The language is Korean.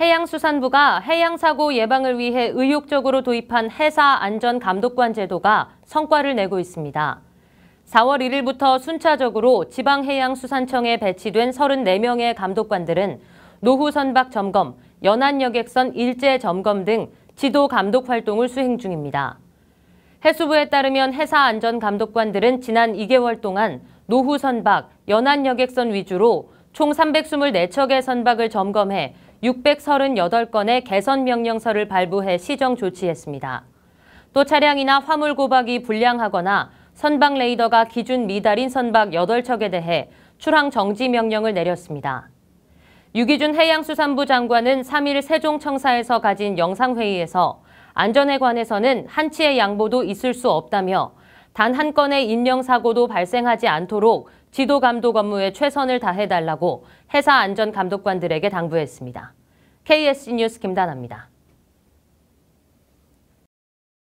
해양수산부가 해양사고 예방을 위해 의욕적으로 도입한 해사 안전감독관 제도가 성과를 내고 있습니다. 4월 1일부터 순차적으로 지방해양수산청에 배치된 34명의 감독관들은 노후 선박 점검, 연안 여객선 일제 점검 등 지도 감독 활동을 수행 중입니다. 해수부에 따르면 해사 안전감독관들은 지난 2개월 동안 노후 선박, 연안 여객선 위주로 총 324척의 선박을 점검해 638건의 개선 명령서를 발부해 시정 조치했습니다. 또 차량이나 화물 고박이 불량하거나 선박 레이더가 기준 미달인 선박 8척에 대해 출항 정지 명령을 내렸습니다. 유기준 해양수산부 장관은 3일 세종청사에서 가진 영상회의에서 안전에 관해서는 한치의 양보도 있을 수 없다며 단 한 건의 인명사고도 발생하지 않도록 지도 감독 업무에 최선을 다해달라고 회사 안전 감독관들에게 당부했습니다. KSC 뉴스 김다나입니다.